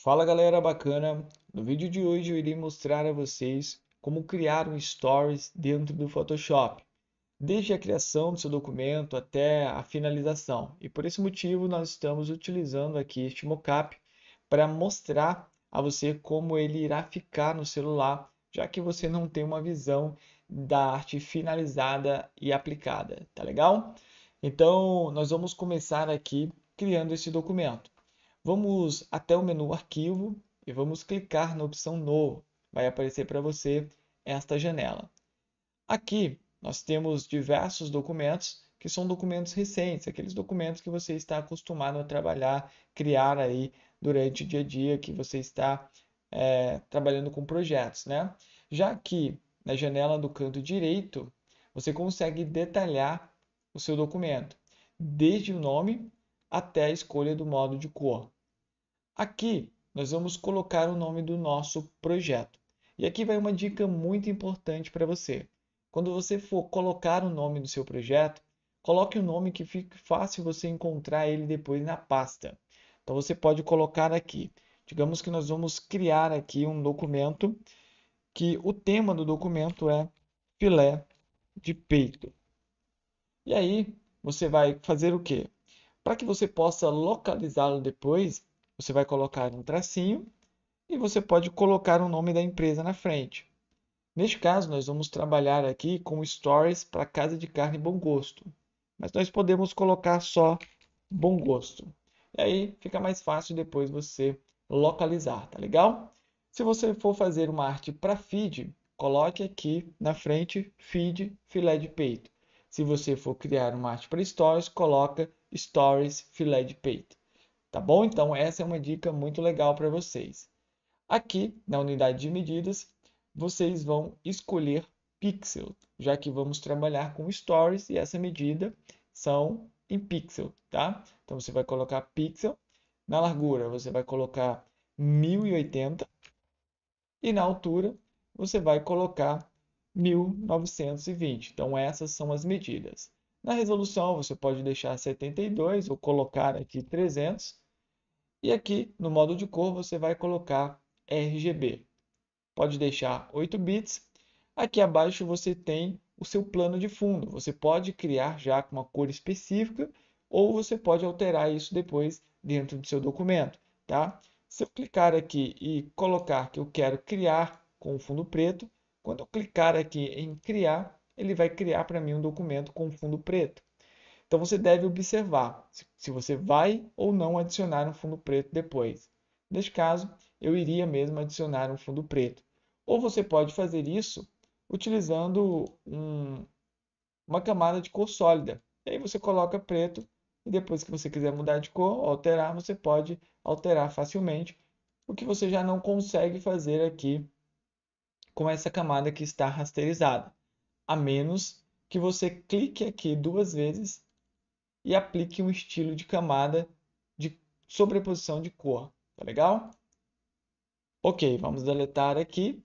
Fala galera bacana! No vídeo de hoje eu irei mostrar a vocês como criar um Stories dentro do Photoshop, desde a criação do seu documento até a finalização. E por esse motivo nós estamos utilizando aqui este mockup para mostrar a você como ele irá ficar no celular, já que você não tem uma visão da arte finalizada e aplicada, tá legal? Então nós vamos começar aqui criando esse documento. Vamos até o menu Arquivo e vamos clicar na opção Novo. Vai aparecer para você esta janela. Aqui nós temos diversos documentos que são documentos recentes, aqueles documentos que você está acostumado a trabalhar, criar aí durante o dia a dia que você está é, trabalhando com projetos, né? Já aqui na janela do canto direito, você consegue detalhar o seu documento, desde o nome até a escolha do modo de cor. Aqui nós vamos colocar o nome do nosso projeto. E aqui vai uma dica muito importante para você. Quando você for colocar o nome do seu projeto, coloque o um nome que fique fácil você encontrar ele depois na pasta. Então você pode colocar aqui. Digamos que nós vamos criar aqui um documento que o tema do documento é filé de peito. E aí você vai fazer o quê? Para que você possa localizá-lo depois, você vai colocar um tracinho e você pode colocar o nome da empresa na frente. Neste caso, nós vamos trabalhar aqui com stories para Casa de Carne Bom Gosto, mas nós podemos colocar só Bom Gosto. E aí fica mais fácil depois você localizar, tá legal? Se você for fazer uma arte para feed, coloque aqui na frente feed filé de peito. Se você for criar uma arte para stories, coloca stories filé de peito. Tá bom? Então, essa é uma dica muito legal para vocês. Aqui, na unidade de medidas, vocês vão escolher pixel, já que vamos trabalhar com stories e essa medida são em pixel, tá? Então, você vai colocar pixel. Na largura, você vai colocar 1080 e na altura, você vai colocar 1920. Então, essas são as medidas. Na resolução, você pode deixar 72 ou colocar aqui 300. E aqui no modo de cor você vai colocar RGB. Pode deixar 8 bits. Aqui abaixo você tem o seu plano de fundo. Você pode criar já com uma cor específica ou você pode alterar isso depois dentro do seu documento, tá? Se eu clicar aqui e colocar que eu quero criar com fundo preto, quando eu clicar aqui em criar, ele vai criar para mim um documento com fundo preto. Então você deve observar se você vai ou não adicionar um fundo preto depois. Neste caso, eu iria mesmo adicionar um fundo preto. Ou você pode fazer isso utilizando um, uma camada de cor sólida. E aí você coloca preto e depois que você quiser mudar de cor, alterar, você pode alterar facilmente, o que você já não consegue fazer aqui com essa camada que está rasterizada, a menos que você clique aqui duas vezes e aplique um estilo de camada de sobreposição de cor. Tá legal? Ok, vamos deletar aqui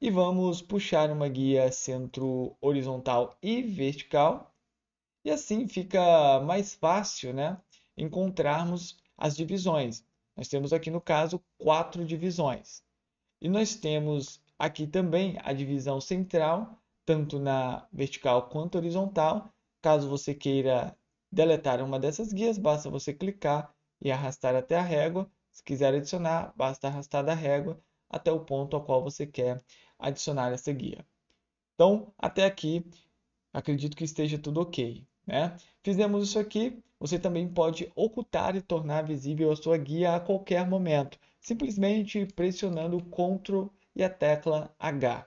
e vamos puxar uma guia centro horizontal e vertical. E assim fica mais fácil né, encontrarmos as divisões. Nós temos aqui, no caso, quatro divisões. E nós temos aqui também a divisão central, tanto na vertical quanto horizontal. Caso você queira deletar uma dessas guias, basta você clicar e arrastar até a régua. Se quiser adicionar, basta arrastar da régua até o ponto ao qual você quer adicionar essa guia. Então, até aqui, acredito que esteja tudo ok. Né? Fizemos isso aqui, você também pode ocultar e tornar visível a sua guia a qualquer momento, simplesmente pressionando o Ctrl e a tecla H.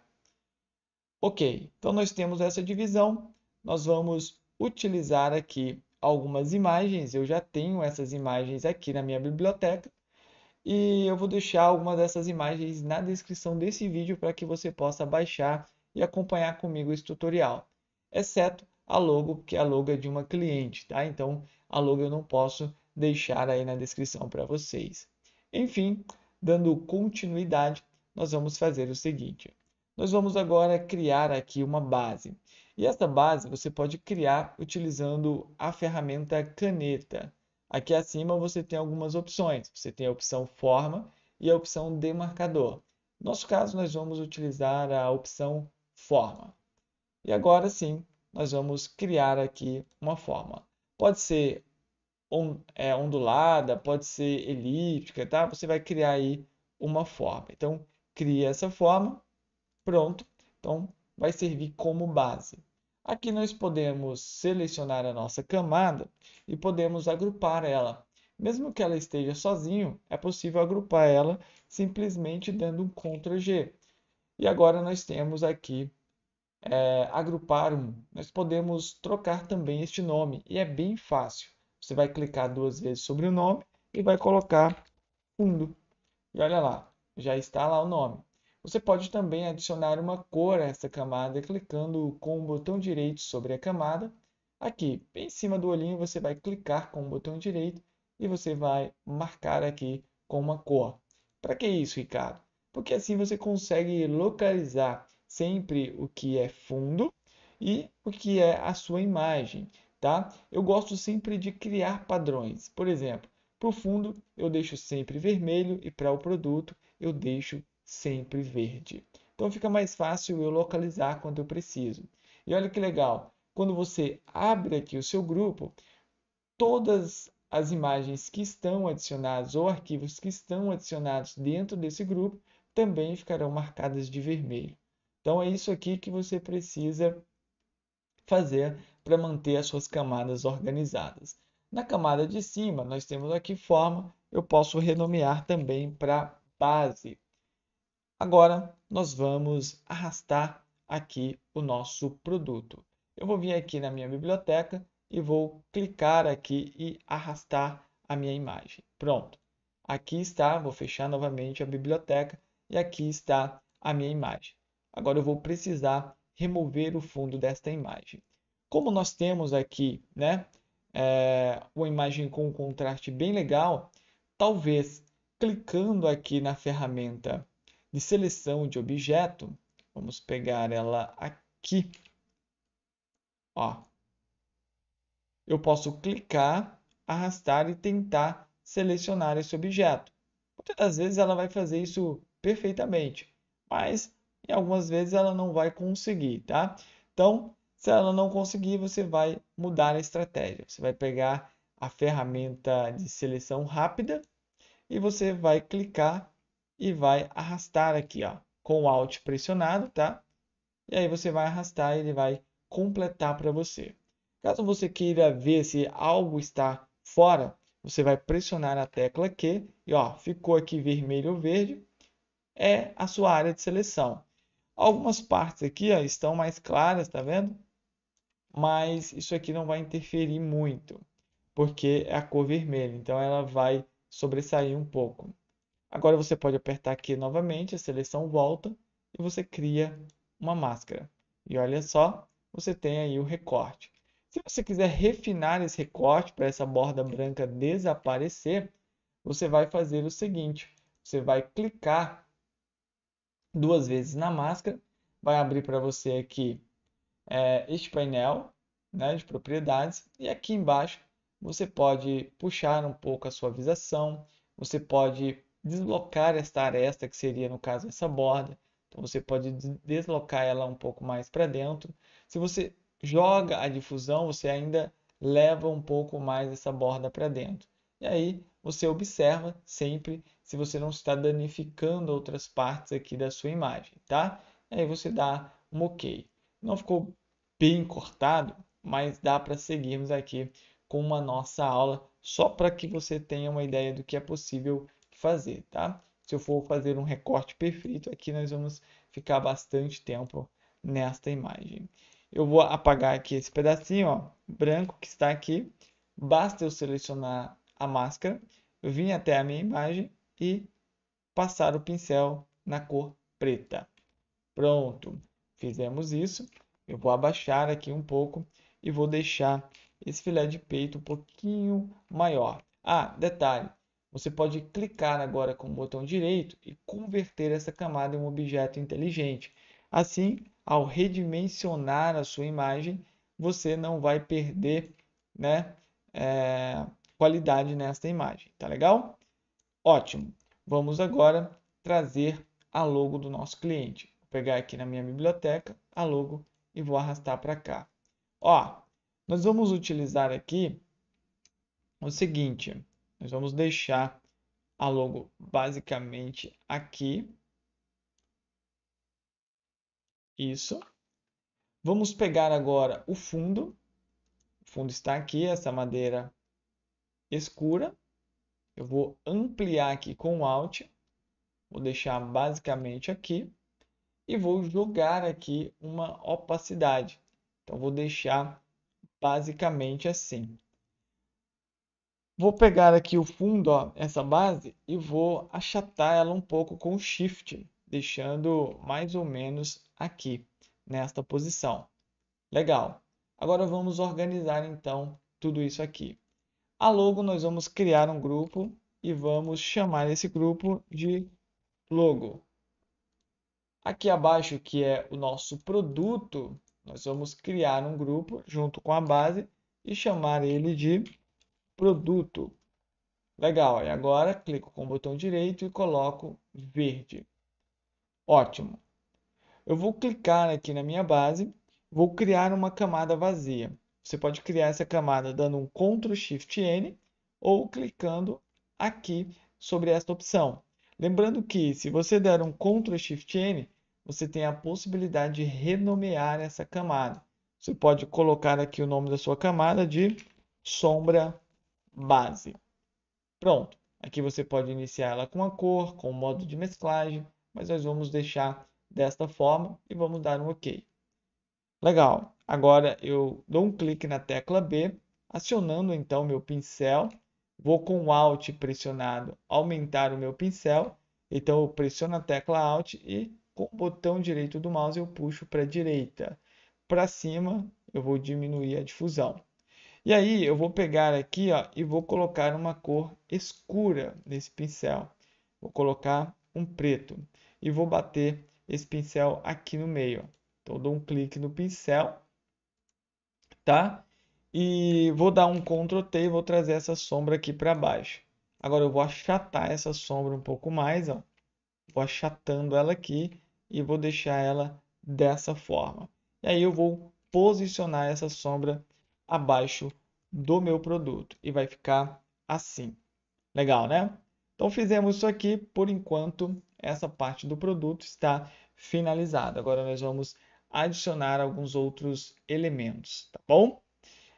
Ok, então nós temos essa divisão, nós vamos utilizar aqui algumas imagens, eu já tenho essas imagens aqui na minha biblioteca e eu vou deixar algumas dessas imagens na descrição desse vídeo para que você possa baixar e acompanhar comigo esse tutorial, exceto a logo, que a logo é de uma cliente, tá? Então, a logo eu não posso deixar aí na descrição para vocês. Enfim, dando continuidade, nós vamos fazer o seguinte. Nós vamos agora criar aqui uma base. E essa base você pode criar utilizando a ferramenta caneta. Aqui acima você tem algumas opções. Você tem a opção forma e a opção demarcador. No nosso caso, nós vamos utilizar a opção forma. E agora sim, nós vamos criar aqui uma forma. Pode ser é, ondulada, pode ser elíptica, tá? Você vai criar aí uma forma. Então, cria essa forma. Pronto. Então, vai servir como base. Aqui nós podemos selecionar a nossa camada e podemos agrupar ela. Mesmo que ela esteja sozinho, é possível agrupar ela simplesmente dando um Ctrl G. E agora nós temos aqui é, agrupar um. Nós podemos trocar também este nome e é bem fácil. Você vai clicar duas vezes sobre o nome e vai colocar fundo. E olha lá, já está lá o nome. Você pode também adicionar uma cor a essa camada clicando com o botão direito sobre a camada. Aqui, bem em cima do olhinho, você vai clicar com o botão direito e você vai marcar aqui com uma cor. Para que isso, Ricardo? Porque assim você consegue localizar sempre o que é fundo e o que é a sua imagem, tá? Eu gosto sempre de criar padrões. Por exemplo, para o fundo eu deixo sempre vermelho e para o produto eu deixo sempre verde. Então fica mais fácil eu localizar quando eu preciso. E olha que legal, quando você abre aqui o seu grupo, todas as imagens que estão adicionadas ou arquivos que estão adicionados dentro desse grupo também ficarão marcadas de vermelho. Então é isso aqui que você precisa fazer para manter as suas camadas organizadas. Na camada de cima, nós temos aqui forma, eu posso renomear também para base. Agora, nós vamos arrastar aqui o nosso produto. Eu vou vir aqui na minha biblioteca e vou clicar aqui e arrastar a minha imagem. Pronto. Aqui está, vou fechar novamente a biblioteca e aqui está a minha imagem. Agora eu vou precisar remover o fundo desta imagem. Como nós temos aqui né, é, uma imagem com um contraste bem legal, talvez clicando aqui na ferramenta de seleção de objeto, vamos pegar ela aqui. Ó. Eu posso clicar, arrastar e tentar selecionar esse objeto. Muitas das vezes ela vai fazer isso perfeitamente, mas em algumas vezes ela não vai conseguir, tá? Então, se ela não conseguir, você vai mudar a estratégia. Você vai pegar a ferramenta de seleção rápida e você vai clicar e vai arrastar aqui, ó, com o Alt pressionado, tá? E aí você vai arrastar e ele vai completar para você. Caso você queira ver se algo está fora, você vai pressionar a tecla Q e ó, ficou aqui vermelho ou verde, é a sua área de seleção. Algumas partes aqui ó, estão mais claras, tá vendo? Mas isso aqui não vai interferir muito, porque é a cor vermelha, então ela vai sobressair um pouco. Agora você pode apertar aqui novamente, a seleção volta e você cria uma máscara. E olha só, você tem aí o recorte. Se você quiser refinar esse recorte para essa borda branca desaparecer, você vai fazer o seguinte, você vai clicar duas vezes na máscara, vai abrir para você aqui é, este painel né, de propriedades e aqui embaixo você pode puxar um pouco a suavização, você pode deslocar esta aresta, que seria no caso essa borda. Então você pode deslocar ela um pouco mais para dentro. Se você joga a difusão, você ainda leva um pouco mais essa borda para dentro. E aí você observa sempre se você não está danificando outras partes aqui da sua imagem, tá? E aí você dá um OK. Não ficou bem cortado, mas dá para seguirmos aqui com uma nossa aula só para que você tenha uma ideia do que é possível fazer, tá? Se eu for fazer um recorte perfeito aqui, nós vamos ficar bastante tempo nesta imagem. Eu vou apagar aqui esse pedacinho, ó, branco que está aqui. Basta eu selecionar a máscara, vir até a minha imagem e passar o pincel na cor preta. Pronto, fizemos isso. Eu vou abaixar aqui um pouco e vou deixar esse filé de peito um pouquinho maior. Ah, detalhe, você pode clicar agora com o botão direito e converter essa camada em um objeto inteligente. Assim, ao redimensionar a sua imagem, você não vai perder né, é, qualidade nesta imagem. Tá legal? Ótimo. Vamos agora trazer a logo do nosso cliente. Vou pegar aqui na minha biblioteca a logo e vou arrastar para cá. Ó, nós vamos utilizar aqui o seguinte. Nós vamos deixar a logo basicamente aqui. Isso. Vamos pegar agora o fundo. O fundo está aqui, essa madeira escura. Eu vou ampliar aqui com o Alt. Vou deixar basicamente aqui. E vou jogar aqui uma opacidade. Então, vou deixar basicamente assim. Vou pegar aqui o fundo, ó, essa base, e vou achatar ela um pouco com o Shift, deixando mais ou menos aqui, nesta posição. Legal. Agora vamos organizar, então, tudo isso aqui. A logo, nós vamos criar um grupo e vamos chamar esse grupo de logo. Aqui abaixo, que é o nosso produto, nós vamos criar um grupo junto com a base e chamar ele de produto. Legal, e agora clico com o botão direito e coloco verde. Ótimo. Eu vou clicar aqui na minha base, vou criar uma camada vazia. Você pode criar essa camada dando um Ctrl Shift N ou clicando aqui sobre esta opção. Lembrando que se você der um Ctrl Shift N, você tem a possibilidade de renomear essa camada. Você pode colocar aqui o nome da sua camada de sombra base. Pronto. Aqui você pode iniciar ela com a cor, com o modo de mesclagem, mas nós vamos deixar desta forma e vamos dar um OK. Legal. Agora eu dou um clique na tecla B, acionando então meu pincel. Vou com o Alt pressionado aumentar o meu pincel. Então eu pressiono a tecla Alt e com o botão direito do mouse eu puxo para a direita. Para cima eu vou diminuir a difusão. E aí eu vou pegar aqui ó, e vou colocar uma cor escura nesse pincel. Vou colocar um preto e vou bater esse pincel aqui no meio. Então dou um clique no pincel, tá? E vou dar um Ctrl T e vou trazer essa sombra aqui para baixo. Agora eu vou achatar essa sombra um pouco mais, ó. Vou achatando ela aqui e vou deixar ela dessa forma. E aí eu vou posicionar essa sombra abaixo do meu produto e vai ficar assim. Legal, né? Então fizemos isso aqui, por enquanto essa parte do produto está finalizada. Agora nós vamos adicionar alguns outros elementos, tá bom?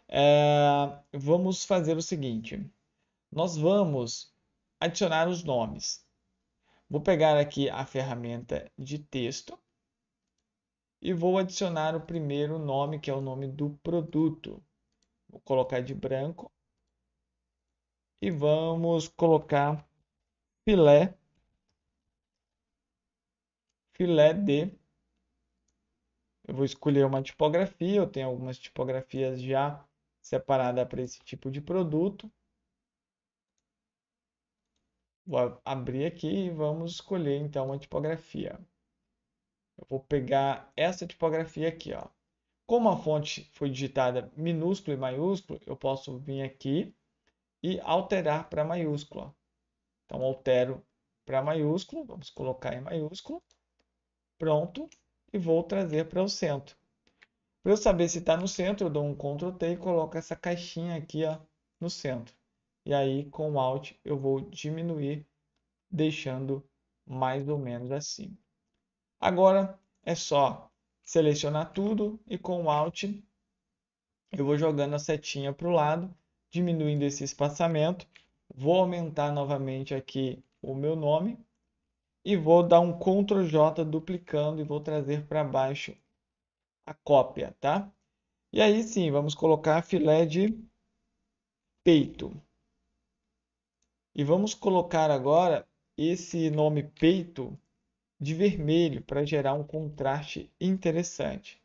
É, vamos fazer o seguinte, nós vamos adicionar os nomes. Vou pegar aqui a ferramenta de texto e vou adicionar o primeiro nome, que é o nome do produto. Vou colocar de branco. E vamos colocar filé. Filé de. Eu vou escolher uma tipografia. Eu tenho algumas tipografias já separadas para esse tipo de produto. Vou abrir aqui e vamos escolher então uma tipografia. Eu vou pegar essa tipografia aqui, ó. Como a fonte foi digitada minúsculo e maiúsculo, eu posso vir aqui e alterar para maiúsculo. Então, altero para maiúsculo, vamos colocar em maiúsculo. Pronto, e vou trazer para o centro. Para eu saber se está no centro, eu dou um Ctrl T e coloco essa caixinha aqui ó, no centro. E aí, com o Alt, eu vou diminuir, deixando mais ou menos assim. Agora, é só selecionar tudo e com o Alt eu vou jogando a setinha para o lado, diminuindo esse espaçamento. Vou aumentar novamente aqui o meu nome e vou dar um Ctrl J duplicando e vou trazer para baixo a cópia, tá? E aí sim, vamos colocar filé de peito. E vamos colocar agora esse nome peito de vermelho para gerar um contraste interessante.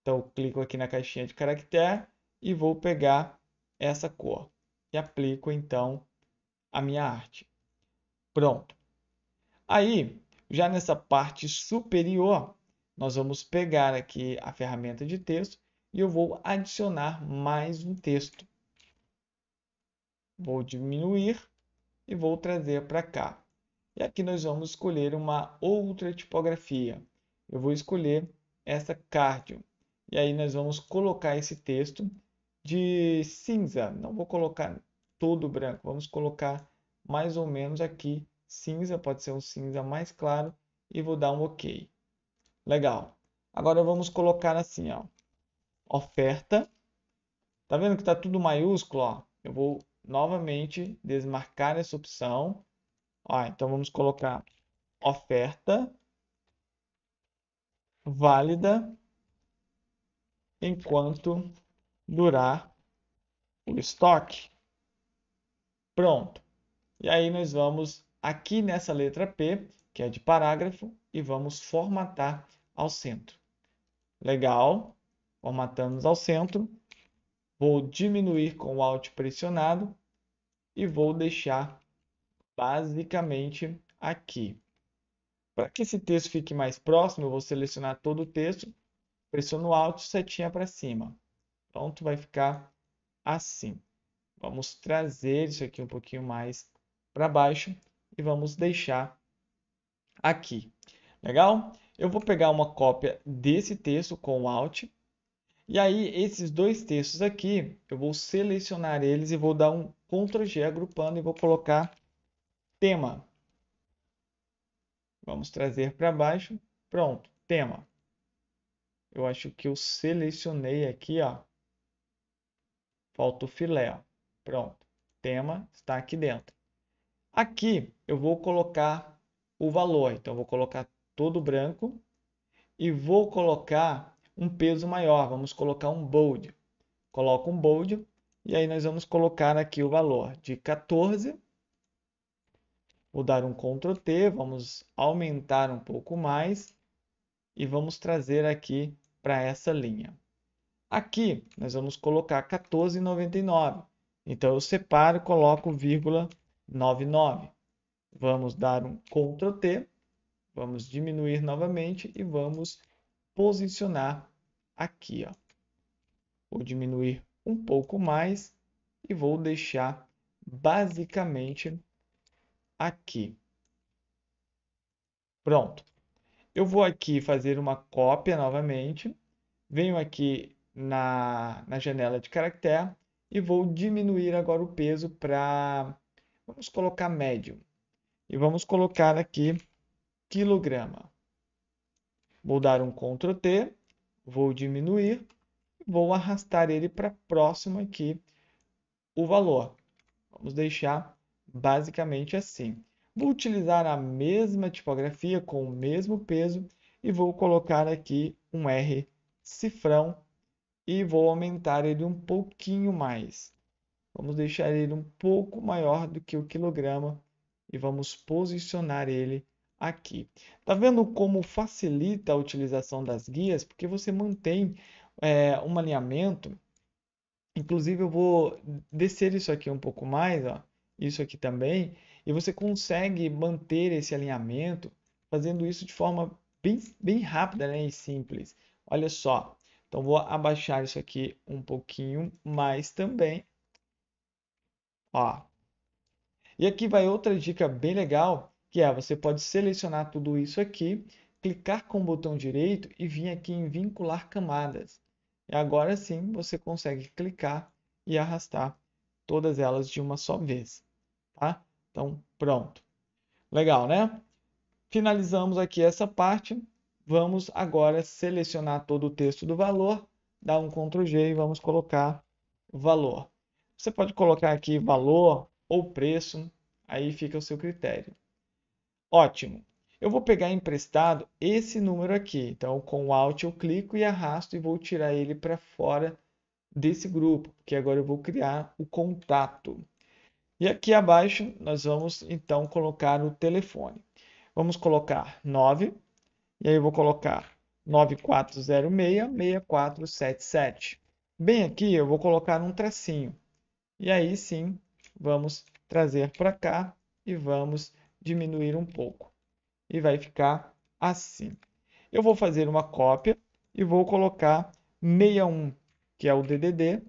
Então eu clico aqui na caixinha de caractere e vou pegar essa cor e aplico então a minha arte. Pronto. Aí, já nessa parte superior, nós vamos pegar aqui a ferramenta de texto e eu vou adicionar mais um texto. Vou diminuir e vou trazer para cá. E aqui nós vamos escolher uma outra tipografia. Eu vou escolher essa cardio. E aí nós vamos colocar esse texto de cinza. Não vou colocar todo branco, vamos colocar mais ou menos aqui cinza, pode ser um cinza mais claro e vou dar um OK. Legal. Agora vamos colocar assim, ó. Oferta. Tá vendo que está tudo maiúsculo, ó? Eu vou novamente desmarcar essa opção Ó, então vamos colocar oferta válida enquanto durar o estoque. Pronto. E aí nós vamos aqui nessa letra P, que é de parágrafo, e vamos formatar ao centro. Legal. Formatamos ao centro. Vou diminuir com o Alt pressionado e vou deixar basicamente aqui. Para que esse texto fique mais próximo, eu vou selecionar todo o texto, pressiono Alt, setinha para cima. Pronto, vai ficar assim. Vamos trazer isso aqui um pouquinho mais para baixo e vamos deixar aqui. Legal? Eu vou pegar uma cópia desse texto com o Alt. E aí, esses dois textos aqui, eu vou selecionar eles e vou dar um Ctrl G agrupando e vou colocar tema. Vamos trazer para baixo. Pronto, tema. Eu acho que eu selecionei aqui, ó. Falta o filé, ó. Pronto, tema está aqui dentro. Aqui eu vou colocar o valor. Então, eu vou colocar todo branco e vou colocar um peso maior. Vamos colocar um bold. Coloco um bold e aí nós vamos colocar aqui o valor de 14 Vou dar um Ctrl T, vamos aumentar um pouco mais e vamos trazer aqui para essa linha. Aqui nós vamos colocar 14,99. Então eu separo, coloco vírgula 99. Vamos dar um Ctrl T, vamos diminuir novamente e vamos posicionar aqui. Ó. Vou diminuir um pouco mais e vou deixar basicamente aqui. Pronto. Eu vou aqui fazer uma cópia novamente. Venho aqui na, na janela de caractere e vou diminuir agora o peso para... Vamos colocar médio. E vamos colocar aqui quilograma. Vou dar um Ctrl T, vou diminuir, vou arrastar ele para próximo aqui o valor. Vamos deixar basicamente assim. Vou utilizar a mesma tipografia com o mesmo peso e vou colocar aqui um R cifrão e vou aumentar ele um pouquinho mais. Vamos deixar ele um pouco maior do que o quilograma e vamos posicionar ele aqui. Tá vendo como facilita a utilização das guias? Porque você mantém é, um alinhamento. Inclusive eu vou descer isso aqui um pouco mais, ó isso aqui também, e você consegue manter esse alinhamento fazendo isso de forma bem, bem rápida né, e simples. Olha só, então vou abaixar isso aqui um pouquinho mais também. Ó. E aqui vai outra dica bem legal, que é você pode selecionar tudo isso aqui, clicar com o botão direito e vir aqui em vincular camadas. E agora sim você consegue clicar e arrastar todas elas de uma só vez. Tá? Então, pronto. Legal, né? Finalizamos aqui essa parte. Vamos agora selecionar todo o texto do valor, dar um Ctrl G e vamos colocar valor. Você pode colocar aqui valor ou preço, aí fica o seu critério. Ótimo. Eu vou pegar emprestado esse número aqui. Então, com o Alt eu clico e arrasto e vou tirar ele para fora desse grupo, porque agora eu vou criar o contato. E aqui abaixo nós vamos então colocar o telefone. Vamos colocar 9, e aí eu vou colocar 94066477. Bem aqui eu vou colocar um tracinho. E aí sim, vamos trazer para cá e vamos diminuir um pouco. E vai ficar assim. Eu vou fazer uma cópia e vou colocar 61, que é o DDD.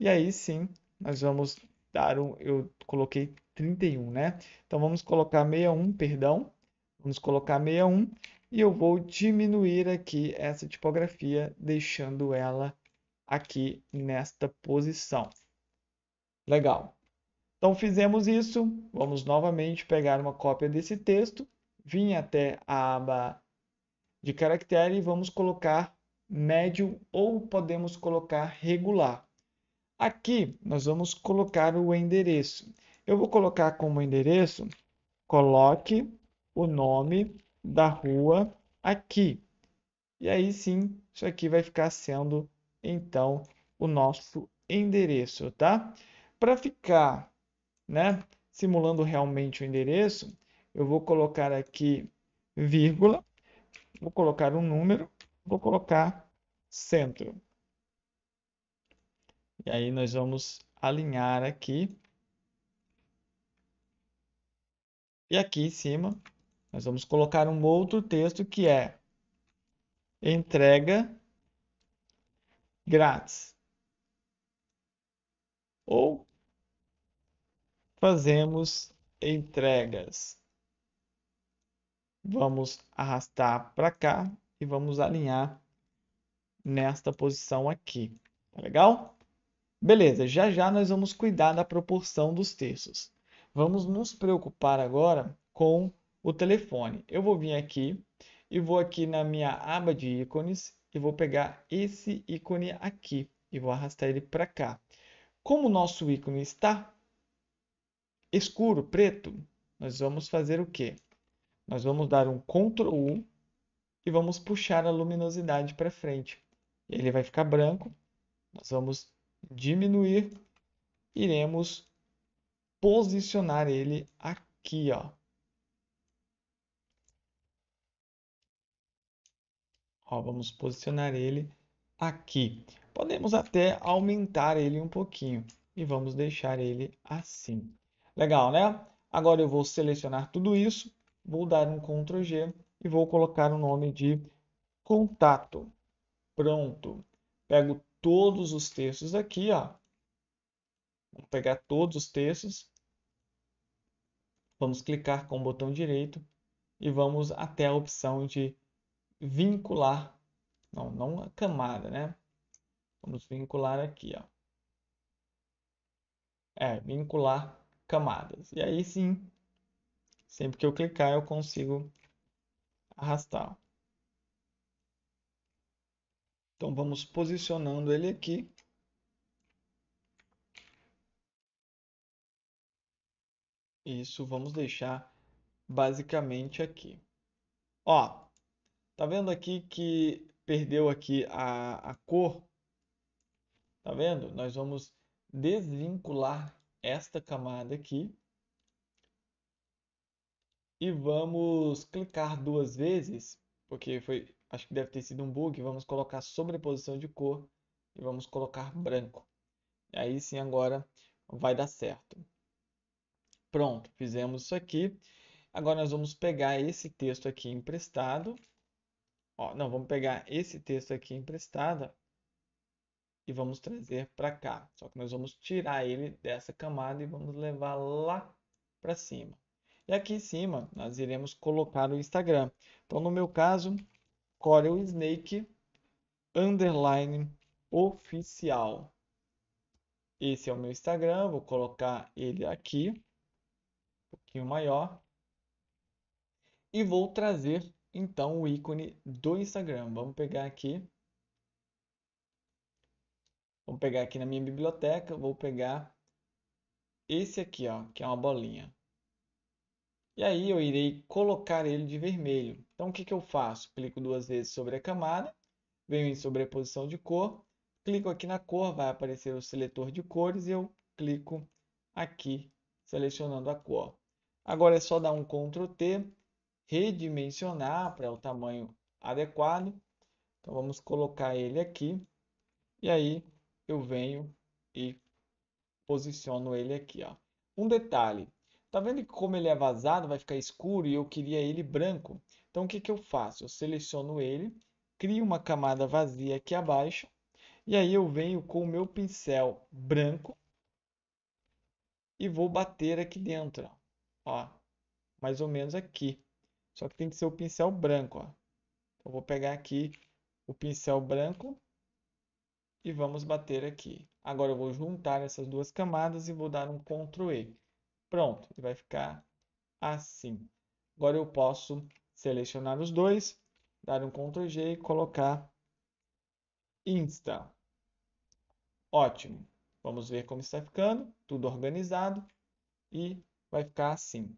E aí sim, nós vamos daram, eu coloquei 31, né? Então vamos colocar 61, perdão. Vamos colocar 61 e eu vou diminuir aqui essa tipografia, deixando ela aqui nesta posição. Legal. Então fizemos isso, vamos novamente pegar uma cópia desse texto, vim até a aba de caractere e vamos colocar médio ou podemos colocar regular. Aqui nós vamos colocar o endereço. Eu vou colocar como endereço, coloque o nome da rua aqui. E aí sim, isso aqui vai ficar sendo então o nosso endereço, tá? Para ficar, né, simulando realmente o endereço, eu vou colocar aqui vírgula, vou colocar um número, vou colocar centro. E aí nós vamos alinhar aqui. E aqui em cima, nós vamos colocar um outro texto que é entrega grátis. Ou fazemos entregas. Vamos arrastar para cá e vamos alinhar nesta posição aqui. Tá legal? Beleza, já já nós vamos cuidar da proporção dos terços. Vamos nos preocupar agora com o telefone. Eu vou vir aqui e vou aqui na minha aba de ícones e vou pegar esse ícone aqui e vou arrastar ele para cá. Como o nosso ícone está escuro, preto, nós vamos fazer o quê? Nós vamos dar um Ctrl U e vamos puxar a luminosidade para frente. Ele vai ficar branco. Nós vamos diminuir, iremos posicionar ele aqui, ó. Ó, vamos posicionar ele aqui. Podemos até aumentar ele um pouquinho e vamos deixar ele assim. Legal, né? Agora eu vou selecionar tudo isso, vou dar um Ctrl G e vou colocar o nome de contato. Pronto. Pego todos os textos aqui, ó. Vamos pegar todos os textos. Vamos clicar com o botão direito e vamos até a opção de vincular. Não, não a camada, né? Vamos vincular aqui, ó. É, vincular camadas. E aí sim, sempre que eu clicar eu consigo arrastar. Então vamos posicionando ele aqui. Isso vamos deixar basicamente aqui. Ó, tá vendo aqui que perdeu aqui a, a cor? Tá vendo? Nós vamos desvincular esta camada aqui e vamos clicar duas vezes, porque foi acho que deve ter sido um bug, vamos colocar sobreposição de cor e vamos colocar branco. Aí sim agora vai dar certo. Pronto, fizemos isso aqui. Agora nós vamos pegar esse texto aqui emprestado. Ó, não, vamos pegar esse texto aqui emprestado e vamos trazer para cá. Só que nós vamos tirar ele dessa camada e vamos levar lá para cima. E aqui em cima nós iremos colocar o Instagram. Então no meu caso Corel Snake underline oficial. Esse é o meu Instagram, vou colocar ele aqui, um pouquinho maior. E vou trazer então o ícone do Instagram. Vamos pegar aqui. Vou pegar aqui na minha biblioteca, vou pegar esse aqui, ó, que é uma bolinha. E aí eu irei colocar ele de vermelho. Então, o que, que eu faço? Clico duas vezes sobre a camada, venho em sobreposição de cor, clico aqui na cor, vai aparecer o seletor de cores e eu clico aqui selecionando a cor. Agora é só dar um Ctrl T, redimensionar para o tamanho adequado. Então, vamos colocar ele aqui. E aí, eu venho e posiciono ele aqui. Ó. Um detalhe, Tá vendo que como ele é vazado, vai ficar escuro e eu queria ele branco. Então o que, que eu faço? Eu seleciono ele, crio uma camada vazia aqui abaixo e aí eu venho com o meu pincel branco e vou bater aqui dentro, ó, mais ou menos aqui. Só que tem que ser o pincel branco, ó. Então, eu vou pegar aqui o pincel branco e vamos bater aqui. Agora eu vou juntar essas duas camadas e vou dar um Ctrl E. Pronto, vai ficar assim. Agora eu posso selecionar os dois, dar um Ctrl G e colocar Insta. Ótimo. Vamos ver como está ficando, tudo organizado e vai ficar assim.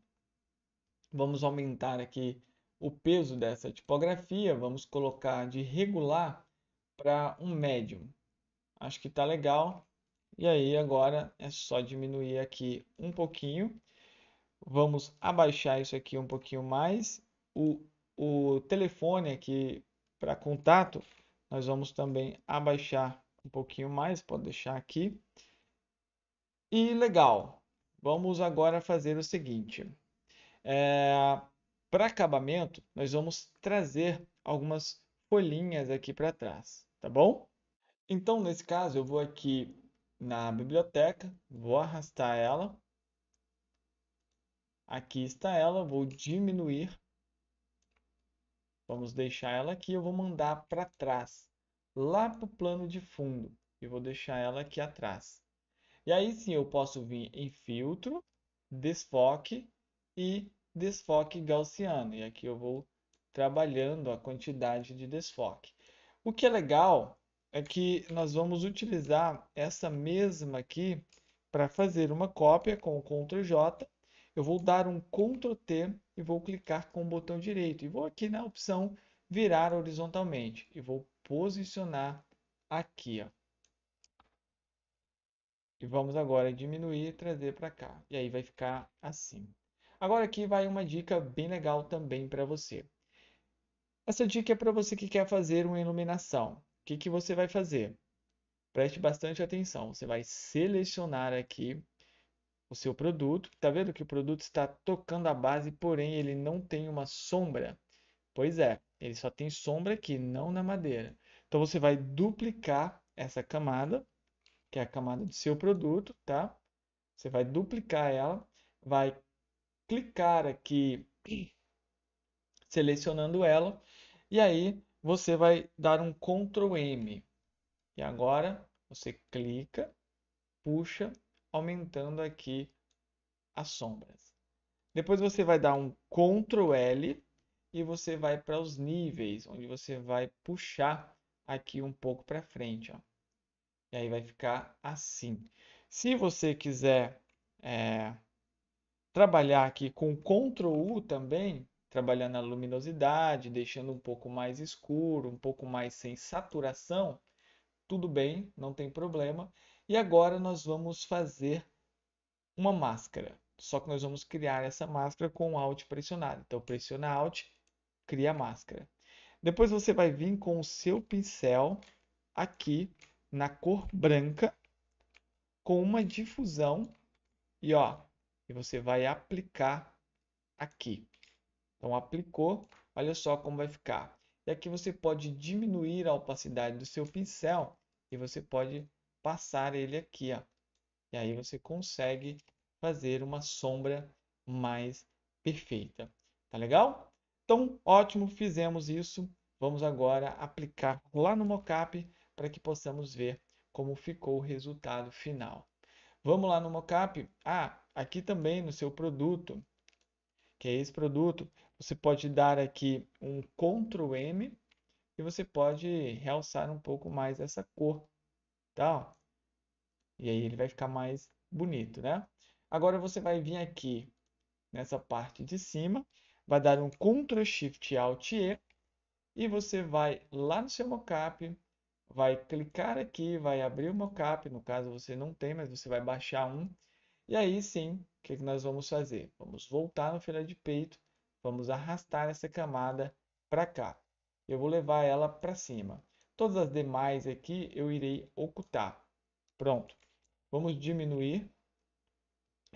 Vamos aumentar aqui o peso dessa tipografia, vamos colocar de regular para um médio. Acho que está legal. E aí agora é só diminuir aqui um pouquinho. Vamos abaixar isso aqui um pouquinho mais. O, o telefone aqui para contato, nós vamos também abaixar um pouquinho mais, pode deixar aqui. E legal, vamos agora fazer o seguinte. É, para acabamento, nós vamos trazer algumas folhinhas aqui para trás, tá bom? Então, nesse caso, eu vou aqui na biblioteca, vou arrastar ela. Aqui está ela, vou diminuir. Vamos deixar ela aqui, eu vou mandar para trás, lá para o plano de fundo. E vou deixar ela aqui atrás. E aí sim, eu posso vir em filtro, desfoque e desfoque gaussiano. E aqui eu vou trabalhando a quantidade de desfoque. O que é legal é que nós vamos utilizar essa mesma aqui para fazer uma cópia com o Ctrl J. Eu vou dar um Ctrl T e vou clicar com o botão direito. E vou aqui na opção virar horizontalmente. E vou posicionar aqui. Ó. E vamos agora diminuir e trazer para cá. E aí vai ficar assim. Agora aqui vai uma dica bem legal também para você. Essa dica é para você que quer fazer uma iluminação que, que você vai fazer? Preste bastante atenção. Você vai selecionar aqui o seu produto. Tá vendo que o produto está tocando a base, porém ele não tem uma sombra. Pois é, ele só tem sombra aqui, não na madeira. Então você vai duplicar essa camada, que é a camada do seu produto, tá? Você vai duplicar ela, vai clicar aqui selecionando ela e aí você vai dar um Ctrl M. E agora você clica, puxa, aumentando aqui as sombras. Depois você vai dar um Ctrl L e você vai para os níveis, onde você vai puxar aqui um pouco para frente. Ó. E aí vai ficar assim. Se você quiser é, trabalhar aqui com Ctrl U também, trabalhando a luminosidade, deixando um pouco mais escuro, um pouco mais sem saturação, tudo bem, não tem problema. E agora nós vamos fazer uma máscara. Só que nós vamos criar essa máscara com Alt pressionado. Então pressiona Alt, cria a máscara. Depois você vai vir com o seu pincel aqui na cor branca com uma difusão e ó, e você vai aplicar aqui. Então, aplicou, olha só como vai ficar. E aqui você pode diminuir a opacidade do seu pincel e você pode passar ele aqui, ó. E aí você consegue fazer uma sombra mais perfeita. Tá legal? Então, ótimo, fizemos isso. Vamos agora aplicar lá no mockup para que possamos ver como ficou o resultado final. Vamos lá no mockup. Ah, aqui também no seu produto, que é esse produto, você pode dar aqui um Ctrl M e você pode realçar um pouco mais essa cor, tá? E aí ele vai ficar mais bonito, né? Agora você vai vir aqui nessa parte de cima, vai dar um Ctrl Shift Alt E e você vai lá no seu mockup, vai clicar aqui, vai abrir o mockup, no caso você não tem, mas você vai baixar um. E aí sim, o que, que nós vamos fazer? Vamos voltar no filé de peito Vamos arrastar essa camada para cá. Eu vou levar ela para cima. Todas as demais aqui eu irei ocultar. Pronto. Vamos diminuir.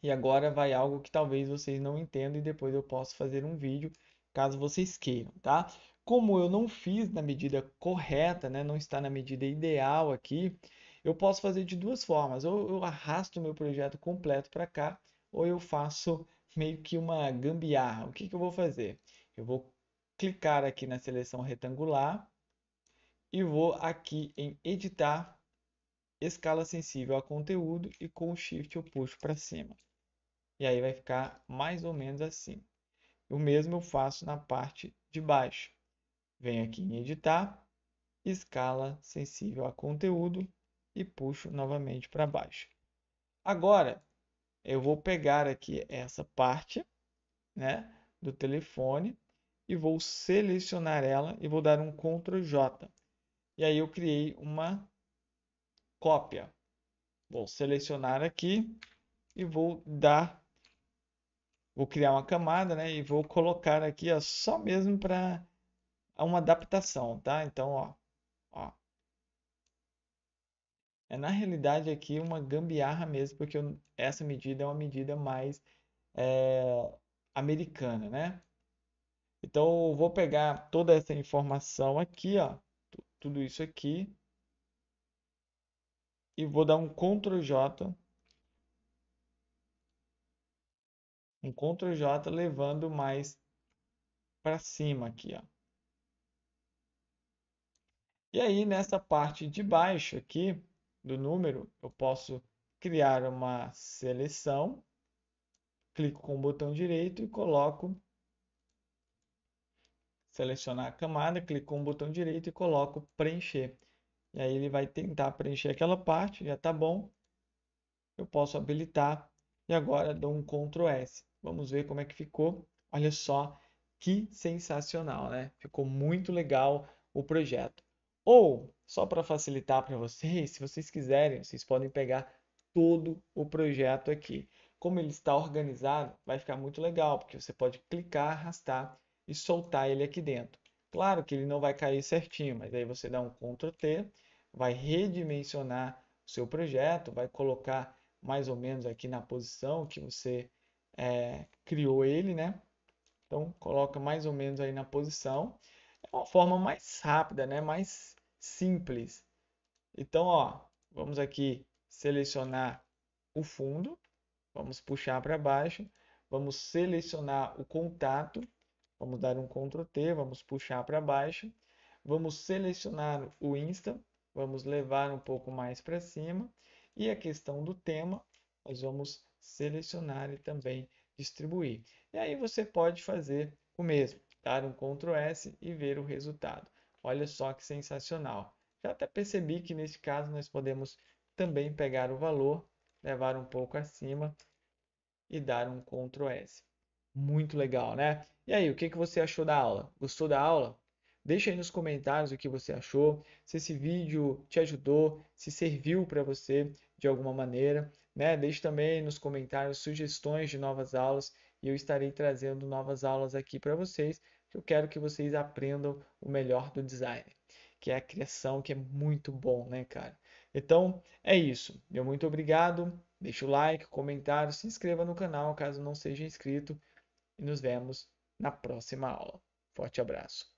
E agora vai algo que talvez vocês não entendam e depois eu posso fazer um vídeo caso vocês queiram, tá? Como eu não fiz na medida correta, né, não está na medida ideal aqui, eu posso fazer de duas formas. Ou eu arrasto o meu projeto completo para cá, ou eu faço meio que uma gambiarra. O que, que eu vou fazer? Eu vou clicar aqui na seleção retangular e vou aqui em editar escala sensível a conteúdo e com o shift eu puxo para cima. E aí vai ficar mais ou menos assim. O mesmo eu faço na parte de baixo. Venho aqui em editar, escala sensível a conteúdo e puxo novamente para baixo. Agora, eu vou pegar aqui essa parte né, do telefone e vou selecionar ela e vou dar um Ctrl J. E aí eu criei uma cópia. Vou selecionar aqui e vou dar, vou criar uma camada, né? E vou colocar aqui, ó, só mesmo para uma adaptação, tá? Então, ó, ó, é na realidade aqui uma gambiarra mesmo, porque eu, essa medida é uma medida mais é, americana, né? Então eu vou pegar toda essa informação aqui, ó, tudo isso aqui, e vou dar um Ctrl J, um Ctrl J levando mais para cima aqui, ó. E aí nessa parte de baixo aqui, do número, eu posso criar uma seleção, clico com o botão direito e coloco selecionar a camada, clico com o botão direito e coloco preencher. E aí ele vai tentar preencher aquela parte, já está bom. Eu posso habilitar e agora dou um Ctrl S. Vamos ver como é que ficou. Olha só que sensacional, né? Ficou muito legal o projeto. Ou, só para facilitar para vocês, se vocês quiserem, vocês podem pegar todo o projeto aqui. Como ele está organizado, vai ficar muito legal, porque você pode clicar, arrastar e soltar ele aqui dentro. Claro que ele não vai cair certinho, mas aí você dá um Ctrl T, vai redimensionar o seu projeto, vai colocar mais ou menos aqui na posição que você é, criou ele, né? Então, coloca mais ou menos aí na posição uma forma mais rápida, né? mais simples. Então, ó, vamos aqui selecionar o fundo, vamos puxar para baixo, vamos selecionar o contato, vamos dar um Ctrl T, vamos puxar para baixo, vamos selecionar o Insta, vamos levar um pouco mais para cima, e a questão do tema, nós vamos selecionar e também distribuir. E aí você pode fazer o mesmo dar um Ctrl S e ver o resultado. Olha só que sensacional. Já até percebi que neste caso nós podemos também pegar o valor, levar um pouco acima e dar um Ctrl S. Muito legal, né? E aí, o que, que você achou da aula? Gostou da aula? Deixa aí nos comentários o que você achou, se esse vídeo te ajudou, se serviu para você de alguma maneira, né? Deixe também nos comentários sugestões de novas aulas e eu estarei trazendo novas aulas aqui para vocês, que eu quero que vocês aprendam o melhor do design, que é a criação, que é muito bom, né, cara? Então, é isso. Meu muito obrigado. Deixa o like, comentário, se inscreva no canal caso não seja inscrito e nos vemos na próxima aula. Forte abraço.